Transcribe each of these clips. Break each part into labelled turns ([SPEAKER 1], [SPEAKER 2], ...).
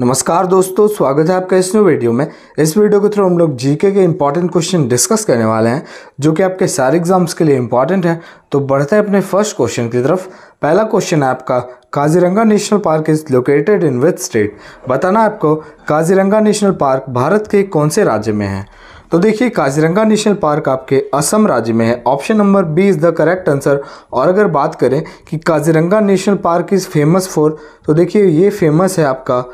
[SPEAKER 1] नमस्कार दोस्तों स्वागत है आपका इस न्यू वीडियो में इस वीडियो के थ्रू हम लोग जीके के इम्पॉर्टेंट क्वेश्चन डिस्कस करने वाले हैं जो कि आपके सारे एग्जाम्स के लिए इंपॉर्टेंट है तो बढ़ते हैं अपने फर्स्ट क्वेश्चन की तरफ पहला क्वेश्चन है आपका Kaziranga national park is located in with state बताना आपको काजीरंगा नेशनल पार्क भारत के कौन से राज्य में है तो देखिए काजीरंगा नेशनल पार्क आपके असम राज्य में है option number B is the correct answer और अगर बात करें कि Kaziranga national park is famous for तो देखिए ये फेमस है आपका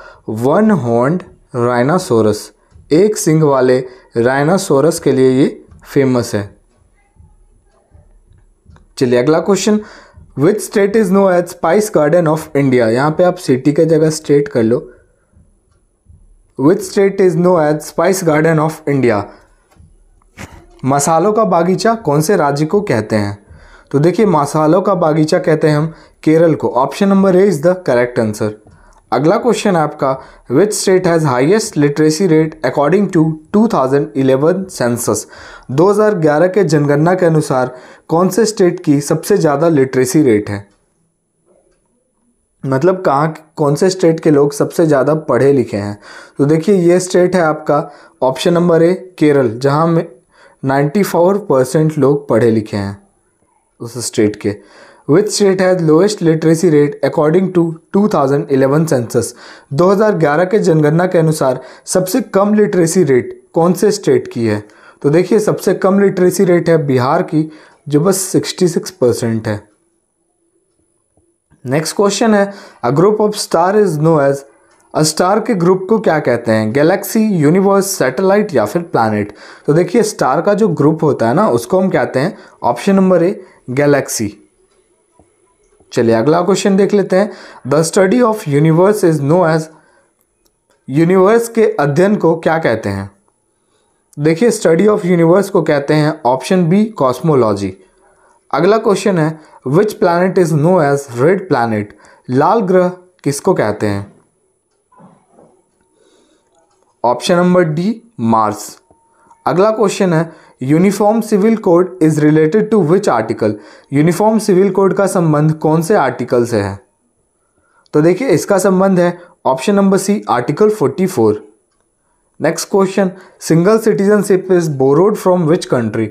[SPEAKER 1] वन हॉन्ड राइनासोरस एक सिंह वाले राइनासोरस के लिए ये फेमस है चलिए अगला question which state is known as spice garden of India यहाँ पे आप सिटी के जगह स्टेट कर लो which state is known as spice garden of India मसालों का बागीचा कौन से राज्य को कहते हैं तो देखिए मसालों का बागीचा कहते हैं हम केरल को option number A is the correct answer अगला क्वेश्चन है आपका which state has highest literacy rate according to 2011 census 2011 के जनगणना के अनुसार कौन से स्टेट की सबसे ज़्यादा लिटरेसी रेट है मतलब कहाँ कौन से स्टेट के लोग सबसे ज़्यादा पढ़े लिखे हैं तो देखिए ये स्टेट है आपका ऑप्शन नंबर ए केरल जहाँ नाइन्टी फोर परसेंट लोग पढ़े लिखे हैं उस स्टेट के which state has lowest literacy rate according to two thousand eleven census दो हजार ग्यारह के जनगणना के अनुसार सबसे कम लिटरेसी रेट कौन से स्टेट की है तो देखिए सबसे कम लिटरेसी रेट है बिहार की जो बस सिक्सटी सिक्स परसेंट है नेक्स्ट क्वेश्चन है a group of star is known as star के ग्रुप को क्या कहते हैं गैलेक्सी यूनिवर्स सैटेलाइट या फिर प्लानट तो देखिए स्टार का जो ग्रुप होता है ना उसको हम कहते हैं ऑप्शन नंबर ए गैलेक्सी चलिए अगला क्वेश्चन देख लेते हैं the study of universe is known as universe के अध्ययन को क्या कहते हैं देखिए स्टडी ऑफ यूनिवर्स को कहते हैं ऑप्शन बी कॉस्मोलॉजी अगला क्वेश्चन है which planet is known as red planet लाल ग्रह किसको कहते हैं ऑप्शन नंबर डी मार्स अगला क्वेश्चन है uniform civil code is related to which article uniform civil code का संबंध कौन से आर्टिकल से है तो देखिए इसका संबंध है option number C article 44 next question single citizenship is borrowed from which country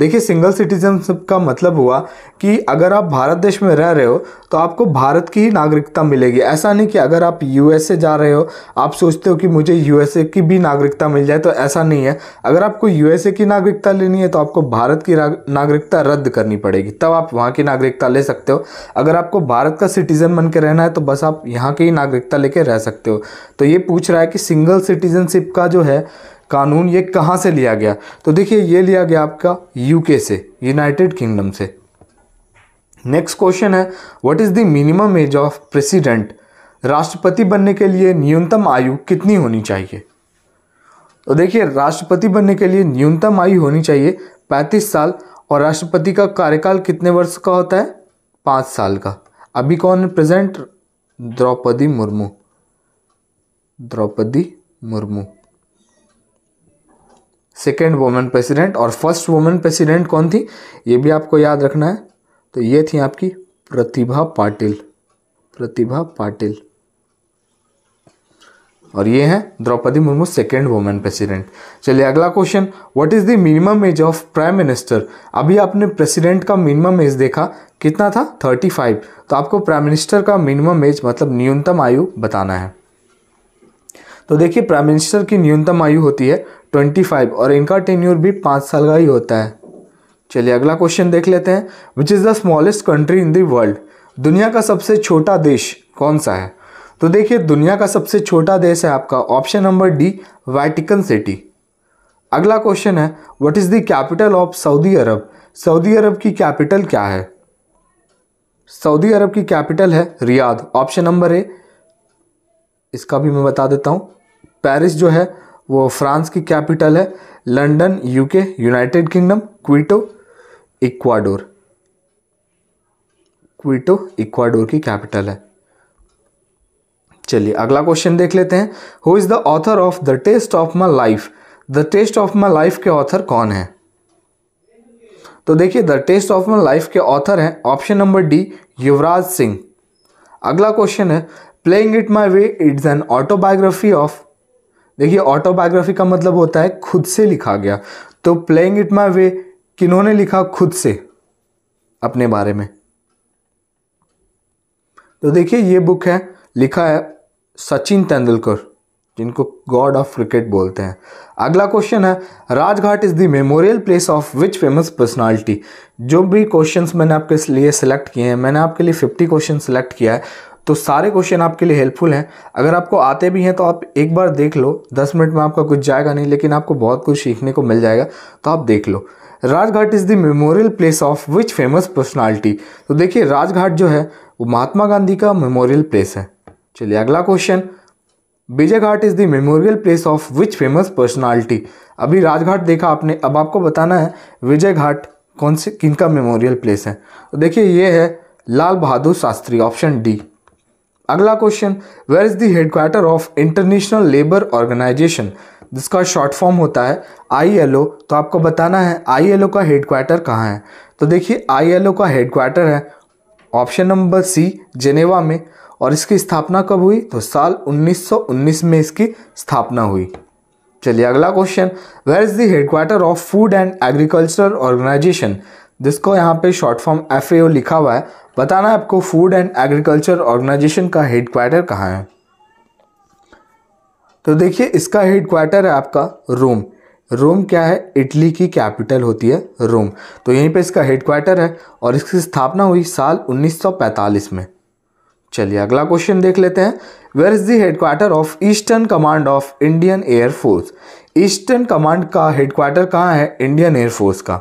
[SPEAKER 1] देखिए सिंगल सिटीजनशिप का मतलब हुआ कि अगर आप भारत देश में रह रहे हो तो आपको भारत की ही नागरिकता मिलेगी ऐसा नहीं कि अगर आप यूएसए जा रहे हो आप सोचते हो कि मुझे यूएसए की भी नागरिकता मिल जाए तो ऐसा नहीं है अगर आपको यूएसए की नागरिकता लेनी है तो आपको भारत की नागरिकता रद्द करनी पड़ेगी तब आप वहाँ की नागरिकता ले सकते हो अगर आपको भारत का सिटीज़न बन के रहना है तो बस आप यहाँ की ही नागरिकता लेके रह सकते हो तो ये पूछ रहा है कि सिंगल सिटीजनशिप का जो है कानून ये कहाँ से लिया गया तो देखिए ये लिया गया आपका यूके से यूनाइटेड किंगडम से नेक्स्ट क्वेश्चन है what is the minimum age of president राष्ट्रपति बनने के लिए न्यूनतम आयु कितनी होनी चाहिए तो देखिए राष्ट्रपति बनने के लिए न्यूनतम आयु होनी चाहिए पैंतीस साल और राष्ट्रपति का कार्यकाल कितने वर्ष का होता है पाँच साल का अभी कौन है present Draupadi Murmu Draupadi Murmu second women president और फर्स्ट वुमेन प्रेसिडेंट कौन थी ये भी आपको याद रखना है तो ये थी आपकी प्रतिभा पाटिल प्रतिभा पाटिल और ये है Draupadi Murmu second women president चलिए अगला question what is the minimum age of prime minister अभी आपने प्रेसिडेंट का मिनिमम एज देखा कितना था 35 तो आपको प्राइम मिनिस्टर का मिनिमम एज मतलब न्यूनतम आयु बताना है तो देखिए प्राइम मिनिस्टर की न्यूनतम आयु होती है ट्वेंटी फाइव और इनका टेन्यूर भी पाँच साल का ही होता है चलिए अगला क्वेश्चन देख लेते हैं which is the smallest country in world world दुनिया का सबसे छोटा देश कौन सा है तो देखिए दुनिया का सबसे छोटा देश है आपका option number D Vatican City अगला क्वेश्चन है what is the capital of Saudi Arabia Saudi Arabia की कैपिटल क्या है सऊदी अरब की कैपिटल है रियाद ऑप्शन नंबर ए इसका भी मैं बता देता हूं पेरिस जो है वो फ्रांस की कैपिटल है London UK United Kingdom Quito Ecuador Quito Ecuador की कैपिटल है चलिए अगला क्वेश्चन देख लेते हैं who is the author of the Test of My Life the Test of My Life के ऑथर कौन है तो देखिए the Test of My Life के ऑथर हैं option number D Yuvraj Singh अगला क्वेश्चन है Playing It My Way it's an autobiography of देखिए ऑटोबायोग्राफी का मतलब होता है खुद से लिखा गया तो प्लेइंग इट माई वे किन्होंने लिखा खुद से अपने बारे में तो देखिए ये बुक है लिखा है सचिन तेंदुलकर जिनको गॉड ऑफ क्रिकेट बोलते हैं अगला क्वेश्चन है Rajghat is the memorial place of which famous personality जो भी क्वेश्चंस मैंने आपके लिए सिलेक्ट किए हैं मैंने आपके लिए 50 क्वेश्चन सिलेक्ट किया है तो सारे क्वेश्चन आपके लिए हेल्पफुल हैं अगर आपको आते भी हैं तो आप एक बार देख लो दस मिनट में आपका कुछ जाएगा नहीं लेकिन आपको बहुत कुछ सीखने को मिल जाएगा तो आप देख लो Rajghat is the memorial place of which famous personality तो देखिए राजघाट जो है वो महात्मा गांधी का मेमोरियल प्लेस है चलिए अगला question Vijay Ghat is the memorial place of which famous personality अभी राजघाट देखा आपने अब आपको बताना है विजय घाट कौन से किनका मेमोरियल प्लेस है तो देखिए ये है लाल बहादुर शास्त्री ऑप्शन डी अगला question where is the headquarter of International Labour Organization जिसका शॉर्ट फॉर्म होता है आईएलओ तो आपको बताना है आईएलओ का हेडक्वार्टर कहाँ है तो देखिए आईएलओ का हेडक्वार्टर है ऑप्शन नंबर सी जेनेवा में और इसकी स्थापना कब हुई तो साल 1919 में इसकी स्थापना हुई चलिए अगला question where is the headquarter of Food and Agriculture Organization जिसको यहाँ पे शॉर्ट फॉर्म एफ लिखा हुआ है बताना है आपको फूड एंड एग्रीकल्चर ऑर्गेनाइजेशन का हेड क्वार्टर कहाँ है तो देखिए इसका हेड क्वार्टर है आपका रोम रोम क्या है इटली की कैपिटल होती है रोम तो यहीं पे इसका हेड क्वार्टर है और इसकी स्थापना हुई साल 1945 में चलिए अगला क्वेश्चन देख लेते हैं where is the headquarter of Eastern Command of Indian Air Force Eastern Command का हेडक्वार्टर कहाँ है इंडियन एयरफोर्स का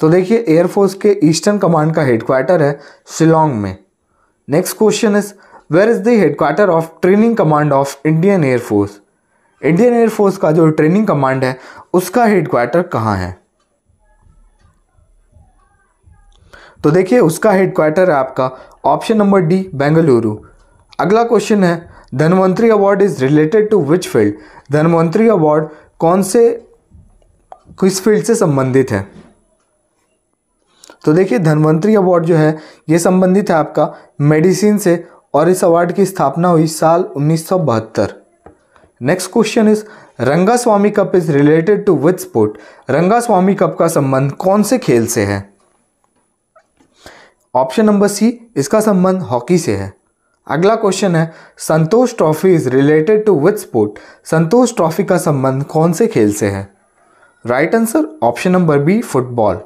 [SPEAKER 1] तो देखिए एयरफोर्स के ईस्टर्न कमांड का हेडक्वार्टर है शिलोंग में next question is where is the headquarter of Training Command of Indian Air Force Indian Air Force का जो ट्रेनिंग कमांड है उसका हेडक्वार्टर कहाँ है तो देखिए उसका हेडक्वार्टर है आपका ऑप्शन नंबर डी बेंगलुरु अगला क्वेश्चन है Dhanvantari award is related to which field Dhanvantari award कौन से किस फील्ड से संबंधित है तो देखिए धनवंतरी अवार्ड जो है ये संबंधित है आपका मेडिसिन से और इस अवार्ड की स्थापना हुई साल उन्नीस next question is Rangaswamy cup is related to with sport Rangaswamy cup का संबंध कौन से खेल से है ऑप्शन नंबर सी इसका संबंध हॉकी से है अगला क्वेश्चन है Santosh trophy is related to with sport Santosh trophy का संबंध कौन से खेल से है right answer option number B football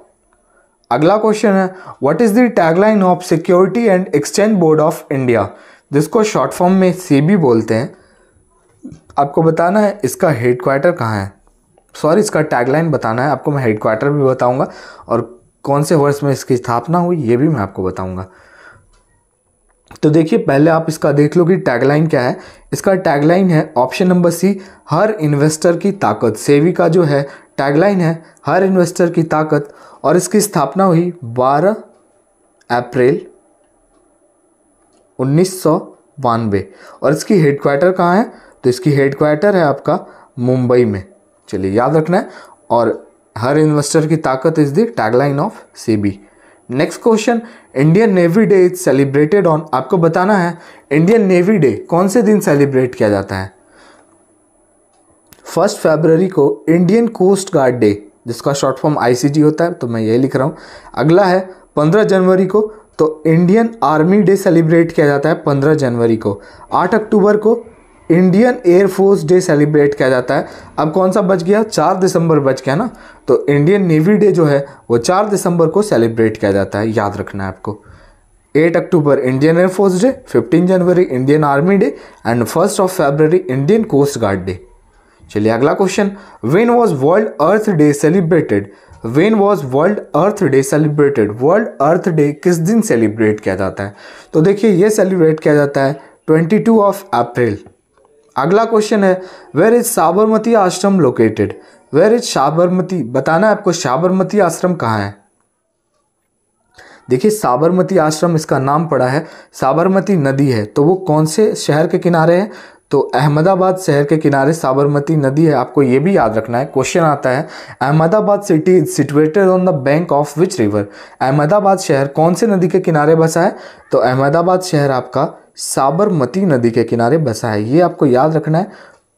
[SPEAKER 1] अगला क्वेश्चन है what is the tagline of security and exchange board of India जिसको शॉर्ट फॉर्म में सी बोलते हैं आपको बताना है इसका हेड क्वार्टर कहाँ है सॉरी इसका टैगलाइन बताना है आपको मैं हेड क्वार्टर भी बताऊंगा और कौन से वर्ष में इसकी स्थापना हुई ये भी मैं आपको बताऊंगा तो देखिए पहले आप इसका देख लो कि टैगलाइन क्या है इसका टैगलाइन है ऑप्शन नंबर सी हर इन्वेस्टर की ताकत सेवी का जो है टैगलाइन है हर इन्वेस्टर की ताकत और इसकी स्थापना हुई 12 अप्रैल उन्नीस और इसकी हेडक्वार्टर कहाँ है तो इसकी हेडक्वार्टर है आपका मुंबई में चलिए याद रखना है और हर इन्वेस्टर की ताकत is the tagline of SEBI next question Indian Navy day is celebrated on आपको बताना है इंडियन नेवी डे कौन से दिन सेलिब्रेट किया जाता है फर्स्ट फरवरी को इंडियन कोस्ट गार्ड डे जिसका शॉर्ट फॉर्म आईसीजी होता है तो मैं यही लिख रहा हूँ अगला है पंद्रह जनवरी को तो इंडियन आर्मी डे सेलिब्रेट किया जाता है पंद्रह जनवरी को आठ अक्टूबर को इंडियन एयरफोर्स डे सेलिब्रेट किया जाता है अब कौन सा बच गया चार दिसंबर बच गया ना तो इंडियन नेवी डे जो है वो चार दिसंबर को सेलिब्रेट किया जाता है याद रखना है आपको eight October Indian Air Force day fifteen January Indian Army day and first of February Indian Coast Guard day चलिए अगला question when was World Earth Day celebrated when was World Earth Day celebrated World Earth Day किस दिन celebrate किया जाता है तो देखिए ये सेलिब्रेट किया जाता है ट्वेंटी टू ऑफ अप्रैल अगला क्वेश्चन है वेर इज साबरमती आश्रम लोकेटेड वेर इज साबरमती बताना है आपको साबरमती आश्रम कहाँ है देखिए साबरमती आश्रम इसका नाम पड़ा है साबरमती नदी है तो वो कौन से शहर के किनारे है तो अहमदाबाद शहर के किनारे साबरमती नदी है आपको ये भी याद रखना है क्वेश्चन आता है Ahmedabad city is situated on the bank of which river Ahmedabad शहर कौन से नदी के किनारे बसा है तो अहमदाबाद शहर आपका साबरमती नदी के किनारे बसा है ये आपको याद रखना है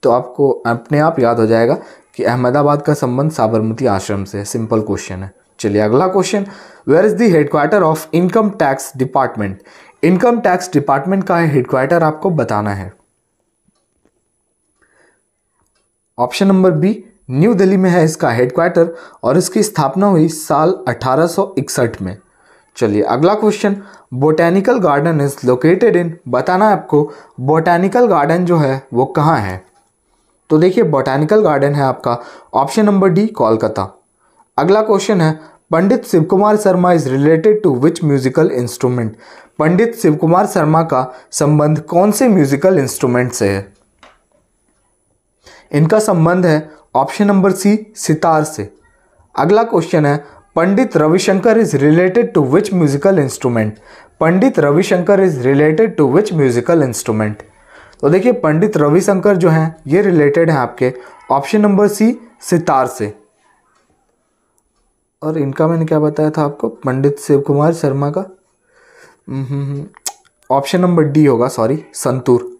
[SPEAKER 1] तो आपको अपने आप याद हो जाएगा कि अहमदाबाद का संबंध साबरमती आश्रम से सिंपल क्वेश्चन है चलिए अगला question where is the headquarter of income tax department income tax department का हेडक्वार्टर आपको बताना है option number B New Delhi में है इसका हेडक्वार्टर और इसकी स्थापना हुई साल 1861 में चलिए अगला question botanical garden is located in बताना आपको बोटैनिकल गार्डन जो है वो कहाँ है तो देखिए बोटैनिकल गार्डन है आपका ऑप्शन नंबर डी कोलकाता अगला क्वेश्चन है Pandit Shiv Kumar Sharma is related to which musical instrument Pandit Shiv Kumar Sharma का संबंध कौन से म्यूजिकल इंस्ट्रूमेंट से है इनका संबंध है ऑप्शन नंबर सी सितार से अगला क्वेश्चन है Pandit Ravishankar is related to which musical instrument Pandit Ravishankar is related to which musical instrument तो देखिए पंडित रविशंकर जो हैं ये रिलेटेड हैं आपके ऑप्शन नंबर सी सितार से और इनका मैंने क्या बताया था आपको पंडित शिव कुमार शर्मा का ऑप्शन नंबर डी होगा सॉरी संतूर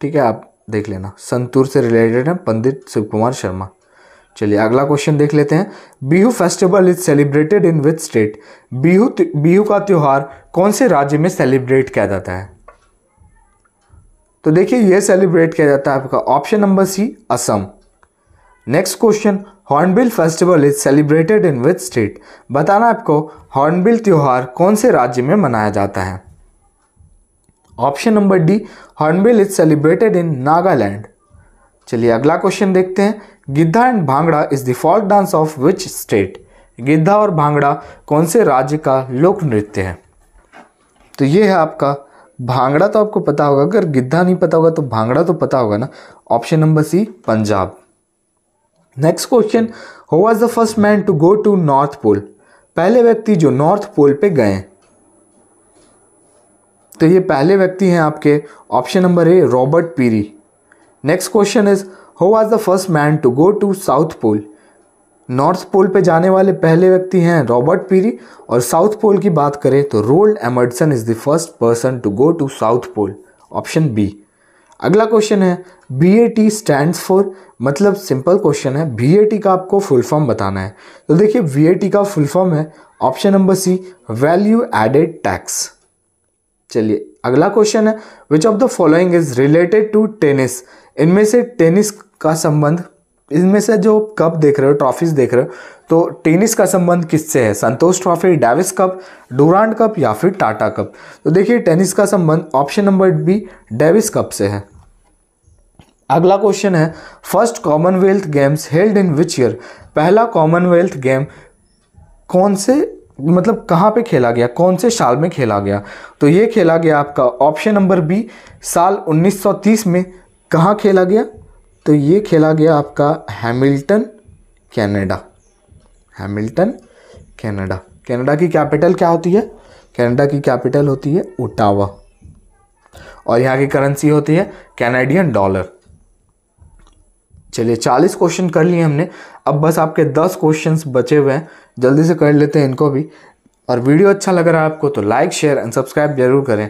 [SPEAKER 1] ठीक है आप देख लेना संतूर से रिलेटेड है पंडित शिव कुमार शर्मा चलिए अगला क्वेश्चन देख लेते हैं Bihu festival is celebrated in with state Bihu Bihu का त्यौहार कौन से राज्य में सेलिब्रेट किया जाता है तो देखिए यह सेलिब्रेट किया जाता है आपका option number C Assam next question hornbill festival is celebrated in with state बताना आपको हॉर्नबिल त्यौहार कौन से राज्य में मनाया जाता है option number D hornbill is celebrated in Nagaland चलिए अगला क्वेश्चन देखते हैं Giddha and Bhangra is default dance of which state Giddha और भांगड़ा कौन से राज्य का लोक नृत्य है तो ये है आपका भांगड़ा तो आपको पता होगा अगर गिद्धा नहीं पता होगा तो भांगड़ा तो पता होगा ना option number C Punjab next question who was the first man to go to North Pole पहले व्यक्ति जो नॉर्थ पोल पे गए तो ये पहले व्यक्ति हैं आपके option number A Robert Peary next question is who was the first man to go to South Pole North Pole पे जाने वाले पहले व्यक्ति हैं रॉबर्ट पीरी और साउथ पोल की बात करें तो Roald Amundsen is the first person to go to South Pole option B अगला क्वेश्चन है B A T stand for मतलब सिंपल क्वेश्चन है बी ए टी का आपको फुल फॉर्म बताना है तो देखिए बी ए टी का फुल फॉर्म है option number C value added tax चलिए अगला क्वेश्चन है which of the following is related to tennis इनमें से टेनिस का संबंध इनमें से जो कप देख रहे हो ट्रॉफीज देख रहे हो तो टेनिस का संबंध किससे है Santosh trophy Davis Cup Durand Cup या फिर टाटा कप तो देखिए टेनिस का संबंध option number B Davis Cup से है अगला क्वेश्चन है first Commonwealth Games held in which year पहला कॉमनवेल्थ गेम कौन से मतलब कहाँ पे खेला गया कौन से साल में खेला गया तो ये खेला गया आपका ऑप्शन नंबर बी साल 1930 में कहाँ खेला गया तो ये खेला गया आपका Hamilton Canada Hamilton Canada Canada की कैपिटल क्या होती है कनाडा की कैपिटल होती है ओटावा और यहाँ की करेंसी होती है कैनेडियन डॉलर चलिए चालीस क्वेश्चन कर लिए हमने अब बस आपके दस क्वेश्चन बचे हुए हैं जल्दी से कर लेते हैं इनको भी और वीडियो अच्छा लग रहा है आपको तो लाइक शेयर एंड सब्सक्राइब जरूर करें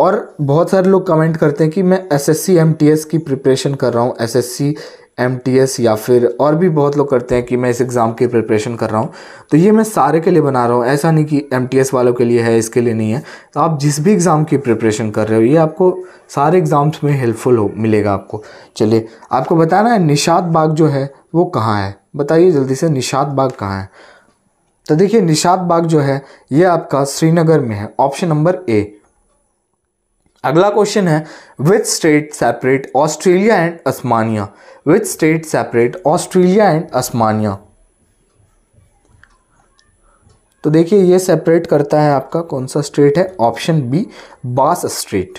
[SPEAKER 1] और बहुत सारे लोग कमेंट करते हैं कि मैं एसएससी एमटीएस की प्रिपरेशन कर रहा हूँ एसएससी एमटीएस या फिर और भी बहुत लोग करते हैं कि मैं इस एग्ज़ाम की प्रिपरेशन कर रहा हूँ तो ये मैं सारे के लिए बना रहा हूँ ऐसा नहीं कि एमटीएस वालों के लिए है इसके लिए नहीं है तो आप जिस भी एग्ज़ाम की प्रिपरेशन कर रहे हो ये आपको सारे एग्ज़ाम्स में हेल्पफुल हो मिलेगा आपको चलिए आपको बताना है निषाद बाग जो है वो कहाँ है बताइए जल्दी से निषाद बाग कहाँ है तो देखिए निषाद बाग जो है ये आपका श्रीनगर में है ऑप्शन नंबर ए अगला क्वेश्चन है which state separate Australia and Tasmania which state separate Australia and Tasmania तो देखिए ये सेपरेट करता है आपका कौन सा स्टेट है ऑप्शन बी बास स्टेट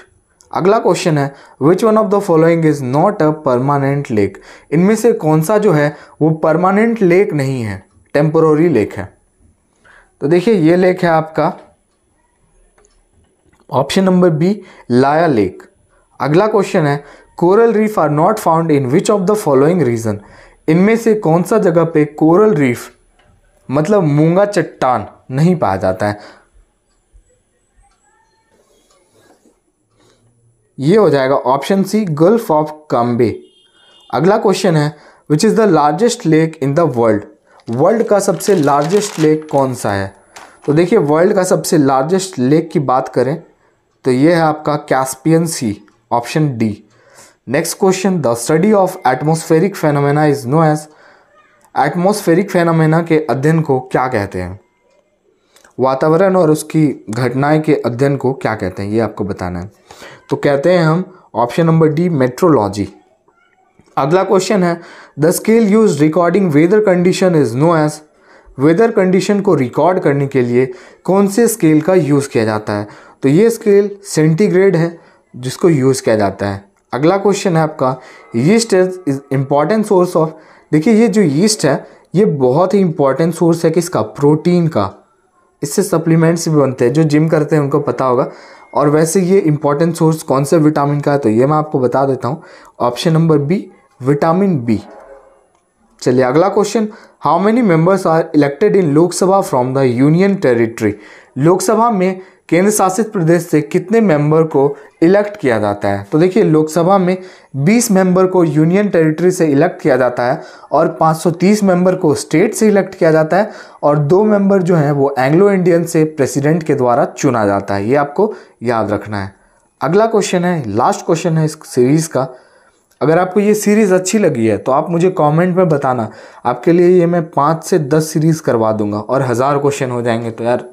[SPEAKER 1] अगला क्वेश्चन है which one of the following is not a permanent lake इनमें से कौन सा जो है वो परमानेंट लेक नहीं है टेम्पोररी लेक है तो देखिए ये लेक है आपका ऑप्शन नंबर बी लाया लेक अगला क्वेश्चन है coral reef are not found in which of the following region इनमें से कौन सा जगह पे कोरल रीफ मतलब मूंगा चट्टान नहीं पाया जाता है ये हो जाएगा option C Gulf of Cambay अगला क्वेश्चन है which is the largest lake in the world world का सबसे लार्जेस्ट लेक कौन सा है तो देखिए वर्ल्ड का सबसे लार्जेस्ट लेक की बात करें तो ये है आपका Caspian Sea option D next question the study of atmospheric phenomena is known as atmospheric phenomena के अध्ययन को क्या कहते हैं वातावरण और उसकी घटनाएं के अध्ययन को क्या कहते हैं ये आपको बताना है तो कहते हैं हम ऑप्शन नंबर डी मेट्रोलॉजी अगला क्वेश्चन है the scale use recording weather condition is known as weather condition को रिकॉर्ड करने के लिए कौन से स्केल का यूज़ किया जाता है तो ये स्केल सेंटीग्रेड है जिसको यूज़ किया जाता है अगला क्वेश्चन है आपका yeast is important source of देखिए ये जो यीस्ट है ये बहुत ही इम्पॉर्टेंट सोर्स है किसका प्रोटीन का इससे सप्लीमेंट्स भी बनते हैं जो जिम करते हैं उनको पता होगा और वैसे ये इंपॉर्टेंट सोर्स कौन से विटामिन का है तो ये मैं आपको बता देता हूँ option number B vitamin B चलिए अगला question how many members are elected in Lok Sabha from the union territory Lok Sabha में केंद्र शासित प्रदेश से कितने मेंबर को इलेक्ट किया जाता है तो देखिए लोकसभा में 20 मेंबर को यूनियन टेरिटरी से इलेक्ट किया जाता है और 530 मेंबर को स्टेट से इलेक्ट किया जाता है और दो मेंबर जो हैं वो एंग्लो इंडियन से प्रेसिडेंट के द्वारा चुना जाता है ये आपको याद रखना है अगला क्वेश्चन है लास्ट क्वेश्चन है इस सीरीज़ का अगर आपको ये सीरीज़ अच्छी लगी है तो आप मुझे कमेंट में बताना आपके लिए ये मैं पाँच से दस सीरीज़ करवा दूंगा और हज़ार क्वेश्चन हो जाएंगे तो यार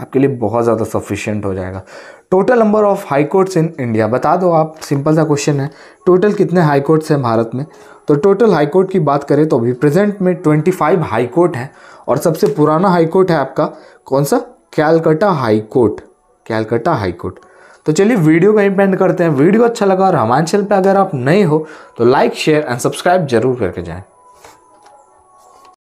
[SPEAKER 1] आपके लिए बहुत ज़्यादा सफिशियंट हो जाएगा total number of high courts in India बता दो आप सिंपल सा क्वेश्चन है टोटल कितने हाई कोर्ट्स हैं भारत में तो टोटल हाई कोर्ट की बात करें तो अभी प्रेजेंट में 25 हाई कोर्ट हैं और सबसे पुराना हाई कोर्ट है आपका कौन सा Calcutta high court Calcutta high court तो चलिए वीडियो का इंपेंड पेंड करते हैं वीडियो अच्छा लगा और हमारे चैनल पर अगर आप नए हो तो लाइक शेयर एंड सब्सक्राइब जरूर करके जाएँ